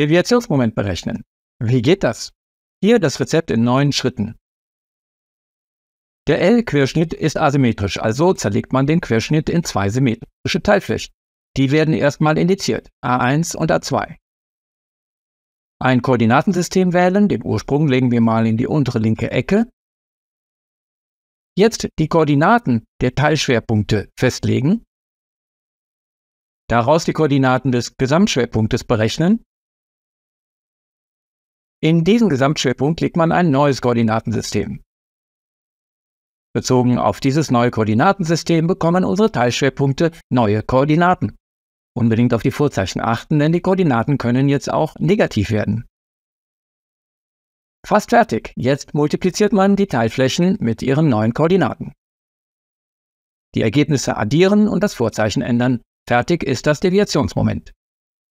Deviationsmoment berechnen. Wie geht das? Hier das Rezept in neun Schritten. Der L-Querschnitt ist asymmetrisch, also zerlegt man den Querschnitt in zwei symmetrische Teilflächen. Die werden erstmal indiziert, A1 und A2. Ein Koordinatensystem wählen, den Ursprung legen wir mal in die untere linke Ecke. Jetzt die Koordinaten der Teilschwerpunkte festlegen, daraus die Koordinaten des Gesamtschwerpunktes berechnen in diesen Gesamtschwerpunkt legt man ein neues Koordinatensystem. Bezogen auf dieses neue Koordinatensystem bekommen unsere Teilschwerpunkte neue Koordinaten. Unbedingt auf die Vorzeichen achten, denn die Koordinaten können jetzt auch negativ werden. Fast fertig. Jetzt multipliziert man die Teilflächen mit ihren neuen Koordinaten. Die Ergebnisse addieren und das Vorzeichen ändern. Fertig ist das Deviationsmoment.